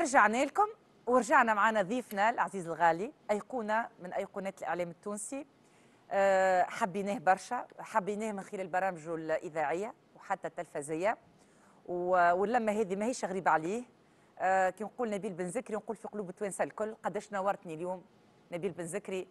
رجعنا لكم ورجعنا معنا ضيفنا العزيز الغالي أيقونة من أيقونات الإعلام التونسي آه، حبيناه برشا حبيناه من خلال برامجه الإذاعية وحتى التلفزية واللمة هذه ماهيش غريبة عليه آه، كي نقول نبيل بن زكري نقول في قلوب التوانسة الكل قداش نورتني اليوم نبيل بن زكري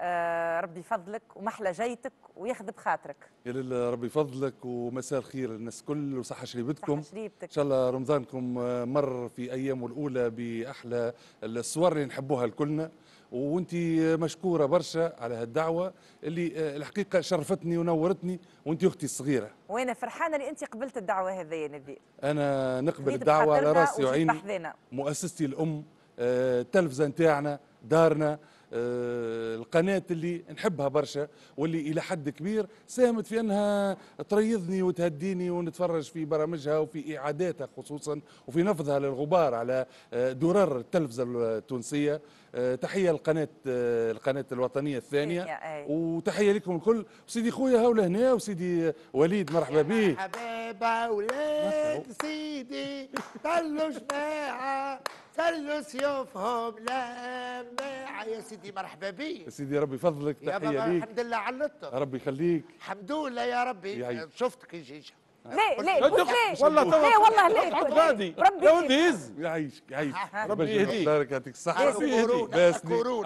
آه، ربي يفضلك ومحلى جيتك وياخذ بخاطرك يا لله ربي يفضلك ومساء الخير للناس كل وصحة شريبتكم صحة شريبتك إن شاء الله رمضانكم آه، مر في أيامه الأولى بأحلى الصور اللي نحبوها لكلنا وانت مشكوره برشا على هالدعوه اللي آه، الحقيقه شرفتني ونورتني وانت اختي الصغيره وانا فرحانه اللي انت قبلت الدعوه هذه يا نبيل انا نقبل الدعوه على راسي وعيني مؤسستي الام التلفزه نتاعنا دارنا آه، القناة اللي نحبها برشا واللي إلى حد كبير ساهمت في أنها تريضني وتهديني ونتفرج في برامجها وفي إعاداتها خصوصا وفي نفضها للغبار على آه، درر التلفزة التونسية آه، تحية القناة القناة الوطنية الثانية وتحية لكم الكل سيدي خويا هاو لهنا وسيدي وليد مرحبا بيه مرحبا ولاد سيدي بلوا جماعه ترقص يوفهم لما يا سيدي مرحبا بي يا سيدي ربي فضلك تحيه ليك يا الحمد لله على اللطف ربي يخليك الحمد لله يا ربي شفتك يا جيجه ليه ليه ليه والله ليه والله ليه غادي لو انت يهز يعيشك يعيشك آه. ربي يهديك بارك يعطيك الصحة ربي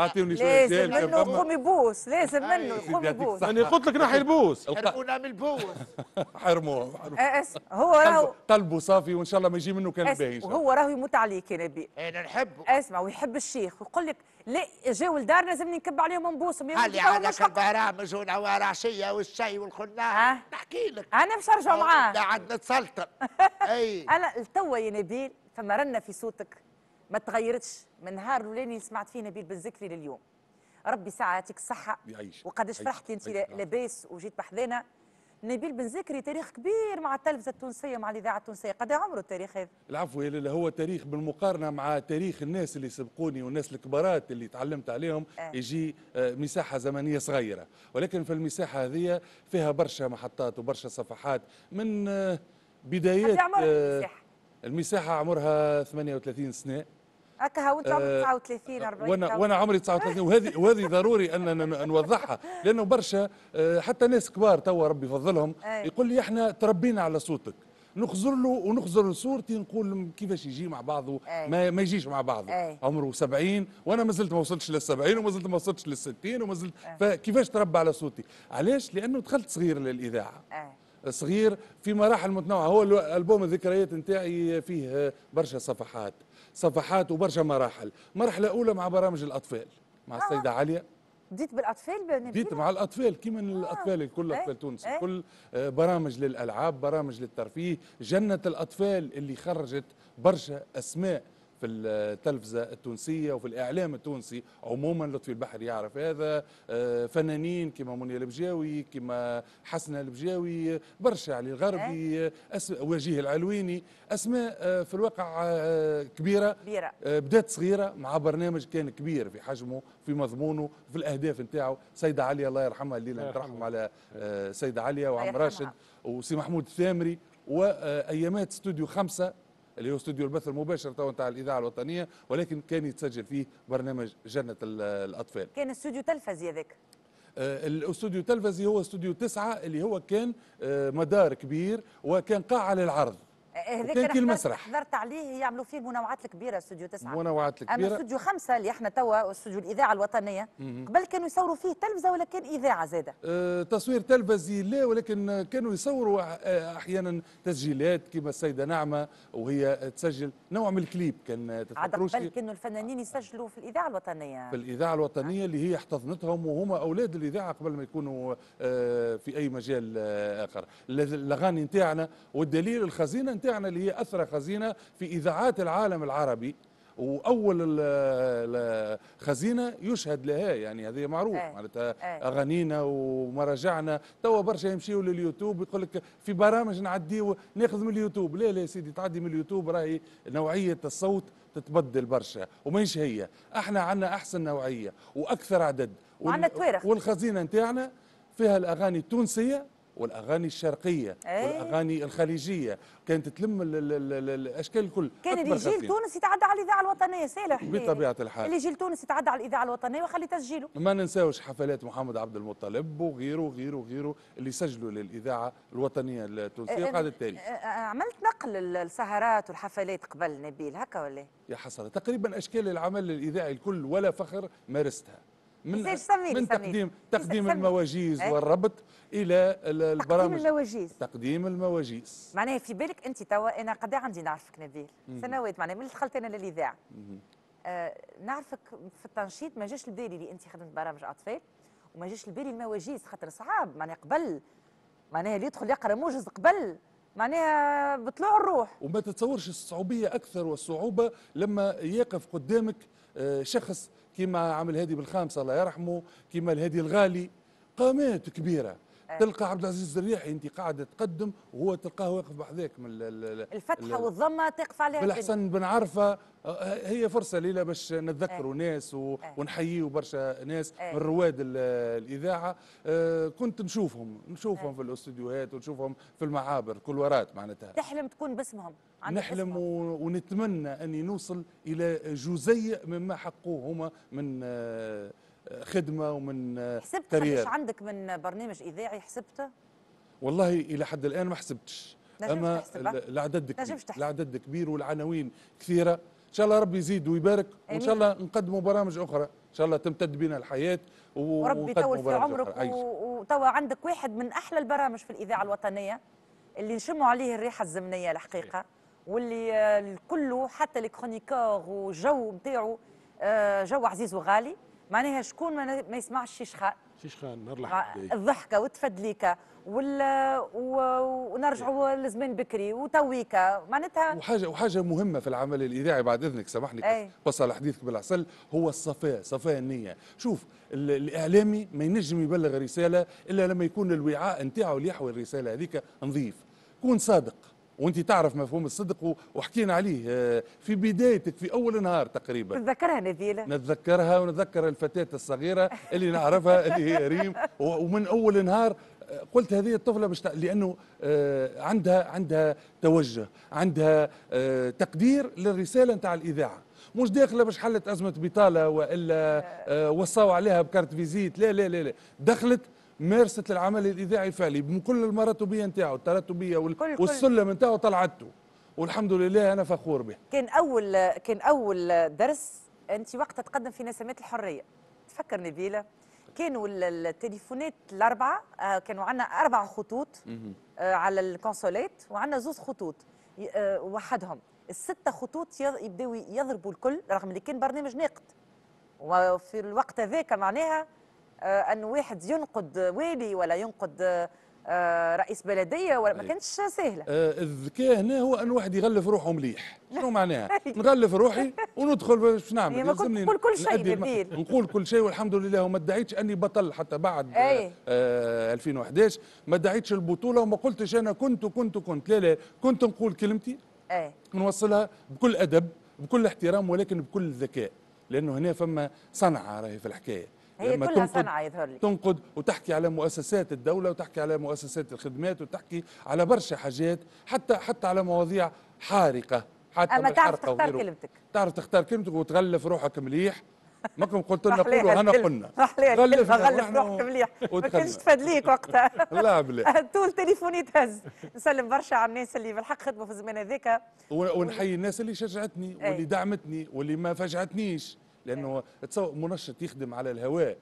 اعطيني شوية لازم منه قوم يبوس لازم منه قوم يبوس انا قلت لك نحي البوس حرمونا من البوس حرموه آه، هو راهو قلبه صافي وان شاء الله ما يجي منه كان باهي هو راهو يموت عليك يا نبيل انا نحبه اسمع ويحب الشيخ ويقول لك لا جاوا لدارنا لازمني نكب عليهم نبوسهم هل عندك البرامج والوراشيه والشاي والخناق أه؟ نحكي لك انا باش نرجع معاه قاعد نتسلطن اي انا لتوا يا نبيل فما رنه في صوتك ما تغيرتش من نهار الاولاني اللي سمعت فيه نبيل بالذكري لليوم ربي ساعة يعطيك الصحة وقداش فرحتي انت لاباس وجيت بحذانا نبيل بن زكري تاريخ كبير مع التلفزه التونسيه مع الاذاعه التونسيه قد عمره التاريخ هذا العفو يا ليلى هو تاريخ بالمقارنه مع تاريخ الناس اللي سبقوني والناس الكبارات اللي تعلمت عليهم آه. يجي آه، مساحه زمنيه صغيره ولكن في المساحه هذه فيها برشا محطات وبرشا صفحات من آه، بدايات آه، المساحه عمرها 38 سنه هكا وانت عمرك 39 آه، 40 وانا وانا عمري 39 وهذه وهذه ضروري اننا نوضحها لانه برشا آه، حتى ناس كبار توا ربي يفضلهم إيه. يقول لي احنا تربينا على صوتك نخزر له ونخزر صورتي نقول كيفاش يجي مع بعضه إيه. ما, ما يجيش مع بعضه أي. عمره 70 وانا ما زلت ما وصلتش لل 70 وما زلت ما وصلتش لل 60 وما زلت إيه. فكيفاش تربى على صوتي علاش لانه دخلت صغير للاذاعه أي. صغير في مراحل متنوعه هو البوم الذكريات نتاعي فيه برشا صفحات صفحات وبرشا مراحل مرحله اولى مع برامج الاطفال مع آه. السيده عليا بديت بالاطفال بديت مع الاطفال كيما آه. الاطفال الكل إيه. اطفال ايه؟ تونس ايه؟ كل آه، برامج للالعاب برامج للترفيه جنه الاطفال اللي خرجت برشا اسماء في التلفزة التونسية وفي الإعلام التونسي عموما لطفي البحر يعرف هذا آه، فنانين كما مونيا البجاوي كما حسن البجاوي برشا علي الغربي أه. وجيه العلويني أسماء آه، في الواقع كبيرة, كبيرة. بدات صغيرة مع برنامج كان كبير في حجمه في مضمونه في الأهداف نتاعو سيدة عليا الله يرحمها الليلة نترحم على سيدة عليا وعم راشد وسي محمود الثامري وأيامات استوديو خمسة اللي هو استوديو البث المباشر تو نتاع الاذاعه الوطنيه ولكن كان يتسجل فيه برنامج جنه الاطفال كان استوديو تلفزي هذاك آه، الاستوديو التلفزي هو استوديو تسعة اللي هو كان آه، مدار كبير وكان قاعة للعرض آه، هذاك المسرح حضرت عليه يعملوا فيه منوعات الكبيره استوديو تسعة منوعات الكبيره اما استوديو خمسة اللي احنا توا استوديو الاذاعه الوطنيه قبل كانوا يصوروا فيه تلفزه ولا كان اذاعه زاده أه تصوير تلفزي لا ولكن كانوا يصوروا آه، احيانا تسجيلات كما السيده نعمه وهي تسجل نوع من الكليب كان عاد قبل كانوا الفنانين يسجلوا في الاذاعه الوطنيه في الاذاعه الوطنيه اللي هي احتضنتهم وهما اولاد الاذاعه قبل ما يكونوا آه، في اي مجال اخر الاغاني نتاعنا والدليل الخزينه نتاعنا تاعنا اللي هي اثرى خزينه في اذاعات العالم العربي واول خزينه يشهد لها يعني هذه معروف إيه، معناتها إيه. اغانينا ومراجعنا توا برشا يمشيوا لليوتيوب يقول لك في برامج نعديه ناخذ من اليوتيوب لا لا يا سيدي تعدي من اليوتيوب راهي نوعيه الصوت تتبدل برشا وماهيش هي احنا عندنا احسن نوعيه واكثر عدد وعندنا توارخ والخزينه نتاعنا فيها الاغاني التونسيه والاغاني الشرقيه أيه. والاغاني الخليجيه كانت تلم الاشكال الكل كان اللي جيل تونس يتعدى على الاذاعه الوطنيه سالح بطبيعه الحال اللي جيل تونس يتعدى على الاذاعه الوطنيه وخلي تسجيله ما ننساوش حفلات محمد عبد المطلب وغيره وغيره وغيره اللي سجلوا للاذاعه الوطنيه التونسيه أه إيه، إيه، قاعده التالي أه عملت نقل السهرات والحفلات قبل نبيل هكا ولا يا حسره تقريبا اشكال العمل الاذاعي الكل ولا فخر مارستها من من تقديم تقديم المواجيز ايه؟ والربط الى البرامج تقديم المواجيز تقديم المواجيز معناها في بالك انت توا انا قد إيه عندي نعرفك نبيل سنوات معناها من اللي دخلت انا للاذاعه آه نعرفك في التنشيط ما جاش لبالي اللي انت خدمت برامج اطفال وما جاش لبالي المواجيز خاطر صعاب معناها قبل معناها اللي يدخل يقرا موجز قبل معناها بطلوع الروح وما تتصورش الصعوبيه اكثر والصعوبه لما يقف قدامك آه، شخص كما عمل هادي بالخامسة الله يرحمه كما الهادي الغالي قامات كبيرة آه. تلقى عبد العزيز الرياحي انت قاعده تقدم وهو تلقاه واقف بحذاك من الفتحه والضمه تقف عليها بالحسن بن عرفه آه، آه، هي فرصه ليله باش نتذكروا ناس ونحييوا برشا ناس من رواد الاذاعه كنت نشوفهم نشوفهم في الاستوديوهات ونشوفهم في المعابر كل ورات معناتها تحلم تكون باسمهم نحلم ونتمنى اني نوصل الى جزيء مما حقوه هما من خدمه ومن آه، حسبت كارير عندك من برنامج اذاعي حسبته؟ والله الى حد الان ما حسبتش اما العدد كبير العدد كبير والعناوين كثيره ان شاء الله ربي يزيد ويبارك وان شاء الله نقدموا برامج اخرى ان شاء الله تمتد بنا الحياه وربي يطول في عمرك أيوة. وتوا عندك واحد من احلى البرامج في الاذاعه الوطنيه اللي نشموا عليه الريحه الزمنيه الحقيقه واللي آه، كله حتى الكرونيكور وجو نتاعو آه، جو عزيز وغالي معناها شكون ما, ما يسمعش شيشخان شيشخان نهار الحق الضحكه وتفدليكه و... ونرجعوا لزمان بكري وتويكا معناتها وحاجه وحاجه مهمه في العمل الاذاعي بعد اذنك سامحني وصل حديثك بالعسل هو الصفاء صفاء النيه شوف الاعلامي ما ينجم يبلغ رساله الا لما يكون الوعاء نتاعو اللي يحوي الرساله هذيك نظيف كون صادق وانت تعرف مفهوم الصدق وحكينا عليه آه، في بدايتك في اول نهار تقريبا تتذكرها نذيله نتذكرها ونتذكر الفتاه الصغيره اللي نعرفها اللي هي ريم ومن اول نهار آه، قلت هذه الطفله مش لانه آه، عندها عندها توجه عندها تقدير للرساله نتاع الاذاعه مش داخله باش حلت ازمه بطاله والا وصوا عليها بكارت فيزيت لا لا لا, لا. دخلت مارست العمل الاذاعي فعلي بكل المراتبيه نتاعو التراتبيه والسلم نتاعو طلعته والحمد لله انا فخور به كان اول كان اول درس انت وقتها تقدم في نسمات الحريه تفكر نبيله كانوا التليفونات الاربعه آه، كانوا عندنا اربع خطوط آه، على الكونسوليت وعندنا زوز خطوط آه، وحدهم الستة خطوط يبداو يضربوا الكل رغم اللي كان برنامج ناقد وفي الوقت هذاك معناها آه، ان واحد ينقد والي ولا ينقد آه، رئيس بلديه ولا ما طيب. كانتش سهله آه، الذكاء هنا هو ان واحد يغلف روحه مليح شنو معناها أيوة. نغلف روحي وندخل باش نعمل إيه، كنت نقول كل شيء نبيل نقول كل شيء والحمد لله وما ادعيتش اني بطل حتى بعد أي. آه 2011 ما ادعيتش البطوله وما قلتش انا كنت كنت كنت لا لا كنت نقول كلمتي أي. نوصلها بكل ادب بكل احترام ولكن بكل ذكاء لانه هنا فما صنعه راهي في الحكايه هي لما كلها تنقد صنعة يظهر لي تنقد وتحكي على مؤسسات الدولة وتحكي على مؤسسات الخدمات وتحكي على برشا حاجات حتى حتى على مواضيع حارقة حتى أما تعرف تختار كلمتك تعرف تختار كلمتك وتغلف روحك مليح ماكم قلت لنا قولوا هنا قلنا غلف غلف روحك مليح ما كنتش تفادليك وقتها لا بلا طول تليفوني تهز نسلم برشا على الناس اللي بالحق خدموا في الزمان هذاك ونحيي الناس اللي شجعتني إيه. واللي دعمتني واللي ما فاجعتنيش لانه تصور منشط يخدم على الهواء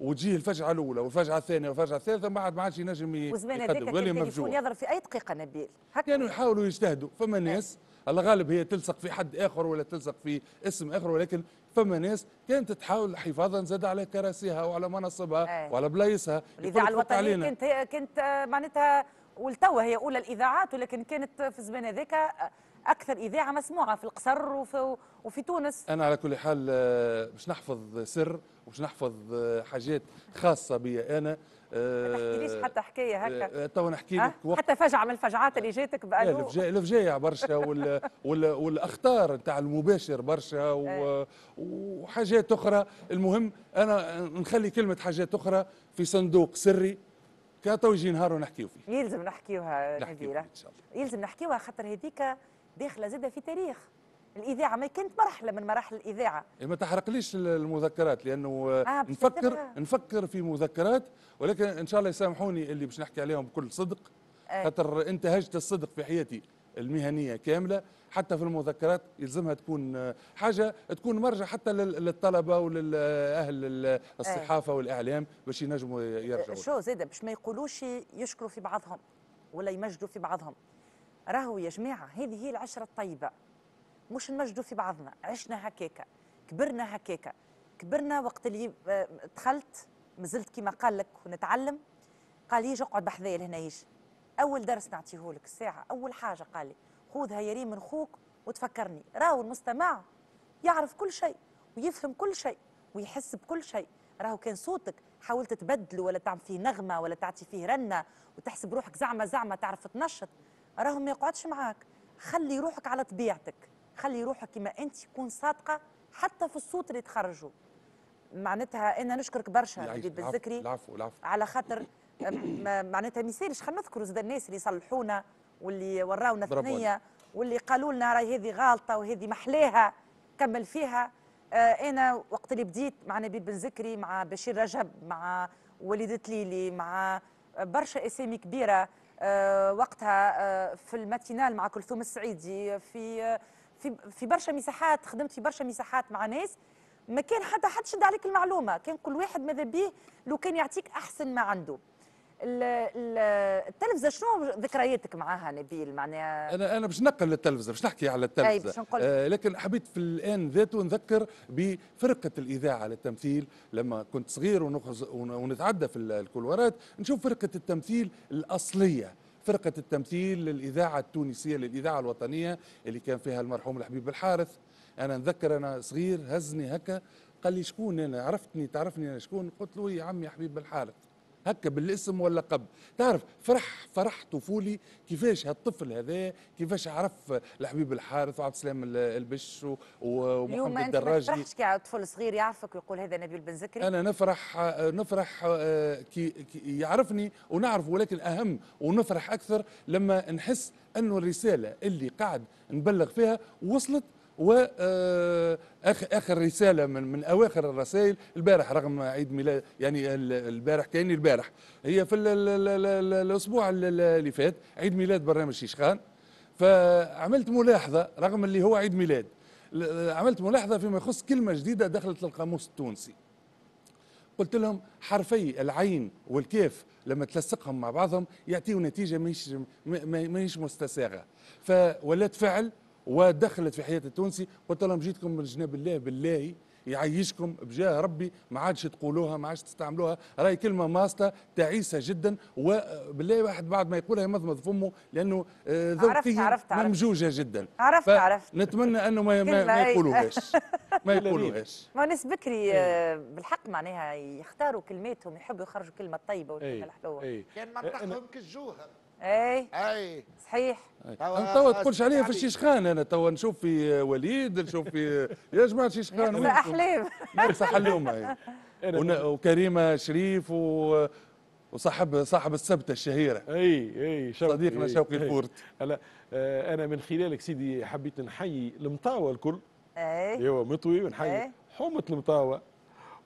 وتجيه الفجعه الاولى والفجعه الثانيه والفجعه الثالثه ما عاد ما عادش ينجم يقدم ولا مفجوع يضرب في اي دقيقه نبيل كانوا يعني يحاولوا يجتهدوا فما نعم. ناس الله غالب هي تلصق في حد اخر ولا تلصق في اسم اخر ولكن فما ناس كانت تحاول حفاظا زاد على كراسيها وعلى مناصبها أيه. وعلى بلايصها الاذاعه الوطنيه كنت كنت آه، معناتها ولتوا هي اولى الاذاعات ولكن كانت في الزمان هذاك آه، اكثر اذاعه مسموعه في القصر وفي, وفي تونس انا على كل حال آه، باش نحفظ سر وباش نحفظ آه، حاجات خاصه بي انا آه، ما تحكيليش حتى حكايه هكا تو نحكي لك وقت حتى فجعه من الفجعات اللي جاتك بقالو الفجايع برشا وال وال والاخطار نتاع المباشر برشا و... إيه. وحاجات اخرى المهم انا نخلي كلمه حاجات اخرى في صندوق سري كاتو يجي نهار ونحكيو فيه يلزم نحكيوها نبيله يلزم نحكيوها خاطر هذيك داخله زاده في تاريخ الاذاعه ما كانت مرحله من مراحل الاذاعه إيه، ما تحرقليش المذكرات لانه آه نفكر نفكر في مذكرات ولكن ان شاء الله يسامحوني اللي باش نحكي عليهم بكل صدق آه. خاطر انتهجت الصدق في حياتي المهنيه كامله حتى في المذكرات يلزمها تكون آه، حاجه تكون مرجع حتى للطلبه وللاهل الصحافه آه. والاعلام باش ينجموا يرجعوا شو زاده باش ما يقولوش يشكروا في بعضهم ولا يمجدوا في بعضهم راهو يا جماعه هذه هي العشره الطيبه مش نمجدوا في بعضنا عشنا هكاكا كبرنا هكاكا كبرنا وقت اللي آه، دخلت مازلت كما قال لك ونتعلم قال لي اقعد بحذايا يجي اول درس نعطيه لك الساعه اول حاجه قال لي خذها يا ريم من خوك وتفكرني راهو المستمع يعرف كل شيء ويفهم كل شيء ويحس بكل شيء راهو كان صوتك حاولت تبدله ولا تعمل فيه نغمه ولا تعطي فيه رنه وتحسب روحك زعمه زعمه تعرف تنشط راهم ما يقعدش معاك خلي روحك على طبيعتك خلي روحك كما انت تكون صادقه حتى في الصوت اللي تخرجه معناتها انا نشكرك برشا حبيب بالذكري العفو العفو على خاطر معناتها ما يسالش خلينا نذكروا زاد الناس اللي صلحونا واللي وراونا الثنيه واللي قالوا لنا راهي هذه غالطه وهذه محلاها كمل فيها آه انا وقت اللي بديت مع نبيل بن زكري مع بشير رجب مع وليدة ليلي مع برشا اسامي كبيره آه، وقتها آه، في الماتينال مع كلثوم السعيدي في في في برشا مساحات خدمت في برشا مساحات مع ناس ما كان حتى حد شد عليك المعلومه كان كل واحد ماذا بيه لو كان يعطيك احسن ما عنده التلفزه شنو ذكرياتك معاها نبيل معناها انا انا باش نقل للتلفزه باش نحكي على طيب، التلفزه باش نقول. آه لكن حبيت في الان ذاته نذكر بفرقه الاذاعه للتمثيل لما كنت صغير ونخز ونتعدى في الكولورات نشوف فرقه التمثيل الاصليه فرقه التمثيل للاذاعه التونسيه للاذاعه الوطنيه اللي كان فيها المرحوم الحبيب الحارث انا نذكر انا صغير هزني هكا قال لي شكون انا عرفتني تعرفني انا شكون قلت له يا إيه، عمي حبيب الحارث هكا بالاسم واللقب تعرف فرح فرح طفولي كيفاش هالطفل هذا كيفاش عرف الحبيب الحارث وعبد السلام البش ومحمد الدراجي اليوم ما كي طفل صغير يعرفك ويقول هذا نبيل بن زكري انا نفرح نفرح آه، كي يعرفني ونعرف ولكن اهم ونفرح اكثر لما نحس انه الرساله اللي قاعد نبلغ فيها وصلت و اخر اخر رساله من من اواخر الرسائل البارح رغم عيد ميلاد يعني البارح كاني البارح هي في الـ الـ الـ الاسبوع اللي فات عيد ميلاد برنامج شيشخان فعملت ملاحظه رغم اللي هو عيد ميلاد عملت ملاحظه فيما يخص كلمه جديده دخلت للقاموس التونسي قلت لهم حرفي العين والكاف لما تلصقهم مع بعضهم يعطيو نتيجه ماهيش ماهيش مستساغه فولات فعل ودخلت في حياه التونسي قلت لهم جيتكم من جناب الله بالله يعيشكم بجاه ربي ما عادش تقولوها ما عادش تستعملوها راهي كلمه ماسطه تعيسه جدا وبالله واحد بعد ما يقولها يمضمض فمه لانه آه، ذوقيه ممجوجه جدا عرفت عرفت نتمنى انه ما, ما, ما يقولوهاش ما يقولوهاش ما ناس بكري إيه. آه، بالحق معناها يختاروا كلماتهم يحبوا يخرجوا كلمه طيبه والكلمه الحلوه إيه. كان منطقهم كالجوهر اي اي صحيح انا توا تقولش عليا في الشيشخان انا توا نشوف في وليد نشوف في يا جماعه الشيشخان وين احلام نمسح اليوم وكريمه شريف و وصاحب صاحب السبته الشهيره اي اي شوقي صديقنا شوقي الفورت هلا آه، انا من خلالك سيدي حبيت نحيي المطاوه الكل اي ايوا مطوي ونحيي حومه المطاوه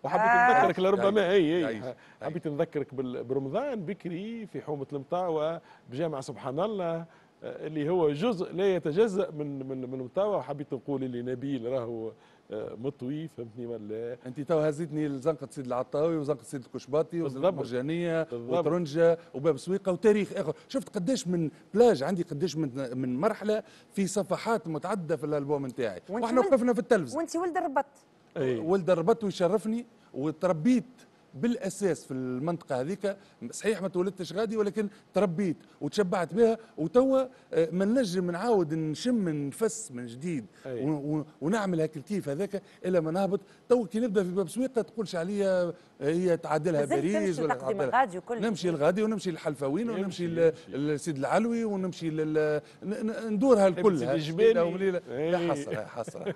وحبيت آه. نذكرك لربما اي اي حبيت نذكرك برمضان بكري في حومه المطاوه بجامع سبحان الله آه، اللي هو جزء لا يتجزا من من من المطاوه وحبيت نقول اللي نبيل راهو آه، مطوي فهمتني ولا انت تو هزيتني لزنقه سيد العطاوي وزنقه سيد الكشباطي وزنقه مرجانيه وطرنجه وباب سويقه وتاريخ اخر شفت قداش من بلاج عندي قداش من من مرحله في صفحات متعدده في الالبوم نتاعي واحنا وقفنا في التلفزه وانت ولد الربط ولد ولده ربته يشرفني وتربيت بالاساس في المنطقه هذيك صحيح ما تولدتش غادي ولكن تربيت وتشبعت بها وتوا آه، ما نجم نعاود نشم نفس من جديد ونعمل هاك الكيف هذاك الا ما نهبط تو كي نبدا في باب سويقه تقولش عليا آه، هي تعادلها باريس ولا تعادلها نمشي الغادي ونمشي للحلفاوين ونمشي للسيد العلوي ونمشي لل... ندورها الكل حصره حسره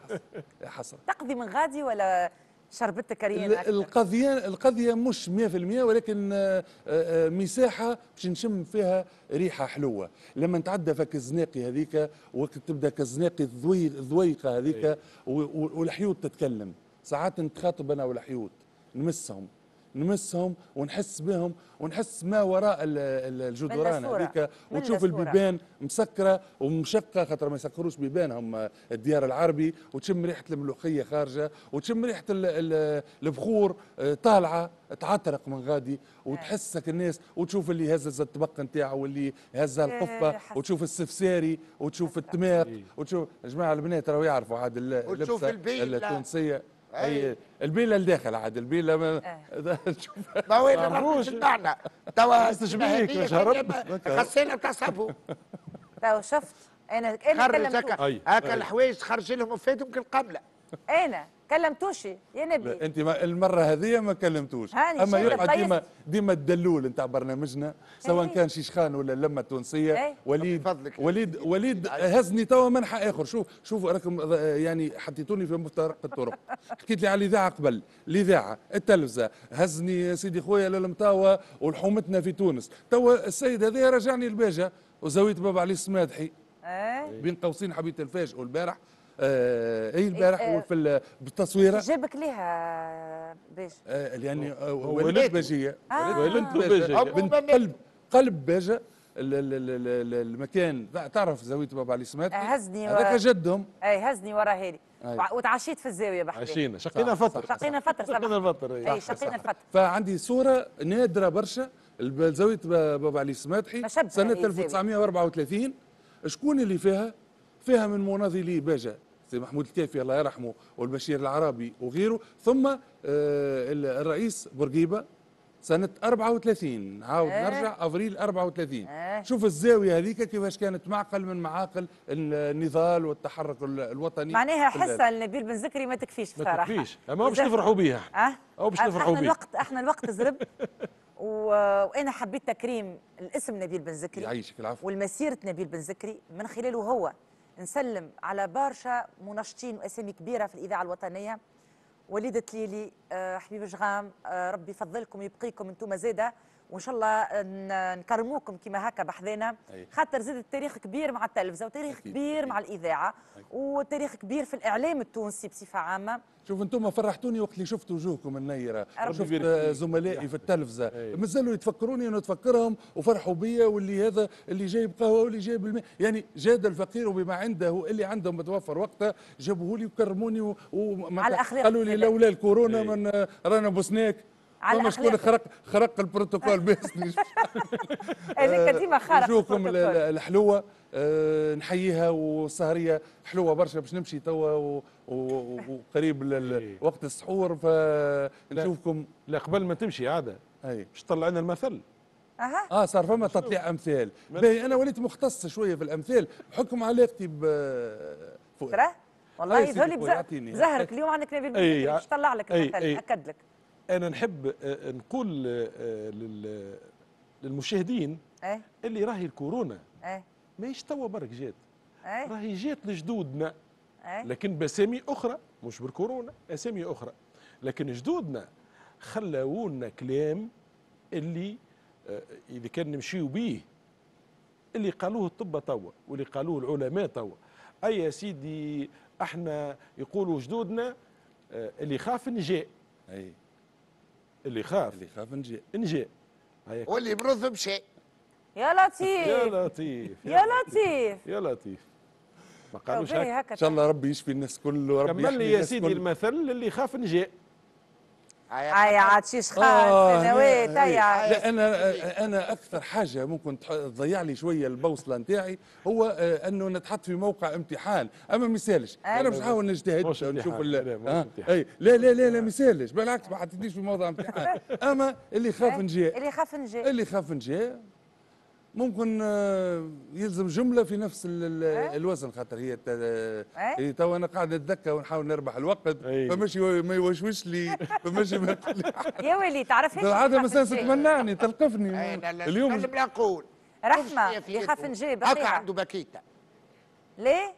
حصره تقضي من غادي ولا شربت كريم القضيه القضيه مش 100% ولكن آه، آه، آه، مساحه باش نشم فيها ريحه حلوه لما نتعدى فك الزناقي هذيك وقت تبدا كالزناقي الضويقه هذيك إيه. والحيوط تتكلم ساعات نتخاطب انا والحيوط نمسهم نمسهم ونحس بهم ونحس ما وراء الجدران هذيك وتشوف البيبان مسكره ومشقه خاطر ما يسكروش بيبانهم الديار العربي وتشم ريحه الملوخيه خارجه وتشم ريحه البخور آه، طالعه تعترق من غادي وتحسك الناس وتشوف اللي هز الطبق نتاعو واللي هز إيه، القفه وتشوف السفساري وتشوف التماق إيه. وتشوف جماعه البنات راهو يعرفوا عاد اللبسه التونسيه اي البيله لداخل عاد البيله ما آه. وين هو بتاعنا توا استشبيك إيه؟ مش هرب خسينا بتاع توا شفت انا انا خرج هكا الحوايج خرج لهم فاتهم كالقمله انا كلمتوش يا نبي انت المره هذه ما كلمتوش اما يقعد ديما طيب؟ ديما الدلول نتاع برنامجنا سواء إيه. كان شيشخان ولا اللمه التونسيه إيه. وليد فضلك وليد وليد إيه، هزني توا منحى اخر شوف شوف راكم يعني حطيتوني في مفترق الطرق حكيت لي على الاذاعه قبل الاذاعه التلفزه هزني سيدي خويا للمطاوه ولحومتنا في تونس توا السيد هذا رجعني الباجه وزويت بابا علي السمادحي بين قوسين حبيت الفاجئ البارح آه، اي البارح إيه، آه، وفي بالتصويره جابك ليها باش آه لاني آه، ولدت باجيه ولدت باجيه قلب قلب باجه المكان تعرف زاويه بابا علي سمات هزني هذاك جدهم اي هزني ورا هيري وتعشيت في الزاويه بحذا عشينا شقينا فتره شقينا فتره شقينا الفتره اي شقينا الفتره فعندي صوره نادره برشا زاويه بابا علي سماتحي سنه 1934 شكون اللي فيها؟ فيها من مناضلي باجه زي محمود الكافي الله يرحمه والبشير العربي وغيره ثم آه، الرئيس بورقيبه سنة 34 عاود آه. نرجع أفريل 34 آه. شوف الزاوية هذيك كيفاش كانت معقل من معاقل النضال والتحرك الوطني معناها حصة لنبيل بن زكري ما تكفيش بصراحة ما تكفيش أما باش نفرحوا بها أه؟ أو باش نفرحوا أه، بها الوقت احنا الوقت زرب و... وأنا حبيت تكريم الاسم نبيل بن زكري يعيشك العفو والمسيرة نبيل بن زكري من خلاله هو نسلم على برشا منشطين واسامي كبيره في الاذاعه الوطنيه وليده ليلي آه، حبيب جغام آه، ربي يفضلكم يبقيكم انتم زاده وان شاء الله نكرموكم كما هكا بحذانا خاطر زاد التاريخ كبير مع التلفزه وتاريخ أكيد. كبير أكيد. مع الاذاعه أكيد. وتاريخ كبير في الاعلام التونسي بصفه عامه شوف انتم فرحتوني وقت اللي شفت وجوهكم النيره شفت زملائي في التلفزه مازالوا يتفكروني انا نتفكرهم وفرحوا بيا واللي هذا اللي جايب قهوه واللي جايب الماء يعني جاد الفقير بما عنده اللي عندهم متوفر وقتها جابوه لي وكرموني وما قالوا لي لولا الكورونا من رانا بوسناك على شكون خرق خرق البروتوكول بس هذيك ديما خرق نشوفكم الحلوه آه، نحييها والسهريه حلوه برشا باش نمشي توا وقريب إيه. وقت السحور فنشوفكم لا قبل ما تمشي عاده باش تطلع لنا المثل اها اه صار فما تطليع امثال باهي انا وليت مختص شويه في الامثال بحكم علاقتي ب فؤاد والله يظهر لي بزهرك اليوم عندك نبيل إيه، باش طلع لك إيه، المثل اكد لك انا نحب آه، نقول آه، للمشاهدين ايه؟ اللي راهي الكورونا ايه؟ ماهيش توا برك جات ايه؟ راهي جات لجدودنا إيه. لكن باسامي اخرى مش بالكورونا اسامي اخرى لكن جدودنا خلاونا كلام اللي آه، اذا كان نمشيو بيه اللي قالوه الطب توا واللي قالوه العلماء توا اي يا سيدي احنا يقولوا جدودنا اللي خاف نجاء اي اللي خاف اللي خاف نجي نجي واللي برث مشي يا لطيف يا لطيف يا لطيف يا لطيف ما قالوش هكا ان شاء الله ربي يشفي الناس كله كل وربي كمل لي يا سيدي المثل اللي خاف نجي عيط شيش خال سنوات لا انا انا اكثر حاجه ممكن تضيع لي شويه البوصله نتاعي هو آه، انه نتحط في موقع امتحان اما ما يسالش انا أيوة. مش نحاول نجتهد ونشوف لا لا لا لا لا ما يسالش بالعكس ما حطيتنيش في موضع امتحان اما اللي خاف إيه؟ نجي اللي خاف نجي اللي خاف نجي ممكن يلزم جمله في نفس الوزن خاطر هي هي تو انا قاعد نتذكى ونحاول نربح الوقت فماشي ما يوشوش لي ما يا ولي ايش بالعاده مساس تمنعني تلقفني اليوم نقول رحمه يخاف نجيب هكا عنده باكيتا ليه؟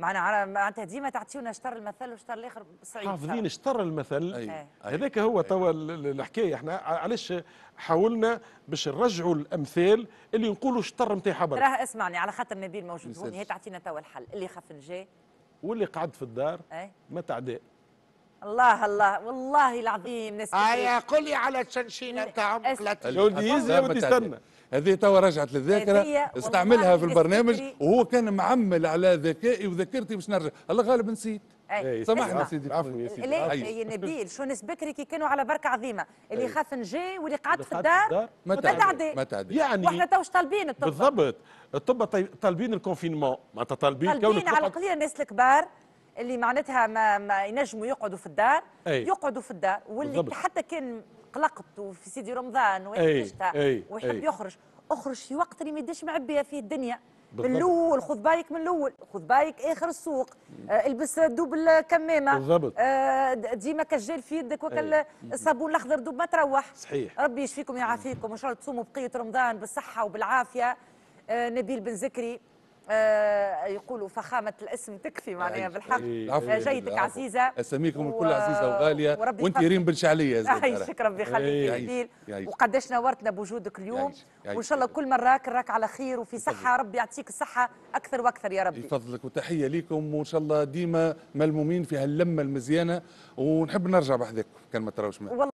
معنا معناتها ديما تعطيونا شطر المثل وشطر الاخر صعيب حافظين شطر المثل أيه. هذاك هو توا الحكايه احنا علاش حاولنا باش نرجعوا الامثال اللي نقولوا شطر نتاعها برك راه اسمعني على خاطر نبيل موجود هون هي تعطينا توا الحل اللي خف جاي واللي قعد في الدار أيه؟ ما تعدى الله الله والله العظيم نسكت ايا آه، قولي على تشنشينه إيه. تاع عمك لا تجي يزي يستنى هذه توا رجعت للذاكره استعملها في البرنامج وهو كان معمل على ذكائي وذاكرتي باش نرجع الله غالب نسيت إيه، سامحني سيدي عفوا يا سيدي ليه يا نبيل شو ناس بكري كي كانوا على بركه عظيمه اللي خاف نجي واللي قعد في الدار ما تعدي ما تعدي يعني واحنا توش طالبين الطب بالضبط الطب طالبين الكونفينمون معناتها طالبين طالبين على القليل الناس الكبار اللي معناتها ما, ما ينجموا يقعدوا في الدار أي. يقعدوا في الدار واللي بالضبط. حتى كان قلقت وفي سيدي رمضان وحشتها ويحب يخرج اخرج في وقت اللي ما يديش معبيه فيه الدنيا من الاول خذ بالك من الاول خذ بالك اخر السوق آه البس دوب الكمامه بالضبط آه ديما كجيل في يدك وكال الصابون الاخضر دوب ما تروح صحيح ربي يشفيكم ويعافيكم وان شاء الله تصوموا بقيه رمضان بالصحه وبالعافيه آه نبيل بن زكري آه، يقولوا فخامه الاسم تكفي معناها بالحق آه، جيتك عزيزه اساميكم الكل عزيزه وغاليه وانت ريم بن شعليه يعيشك ربي يخليك وقداش نورتنا بوجودك اليوم وان شاء الله كل مره راك على خير وفي صحه ربي يعطيك الصحه اكثر واكثر يا ربي بفضلك وتحيه ليكم وان شاء الله ديما ملمومين في هاللمه المزيانه ونحب نرجع بحذاك كان ما تراوش معنا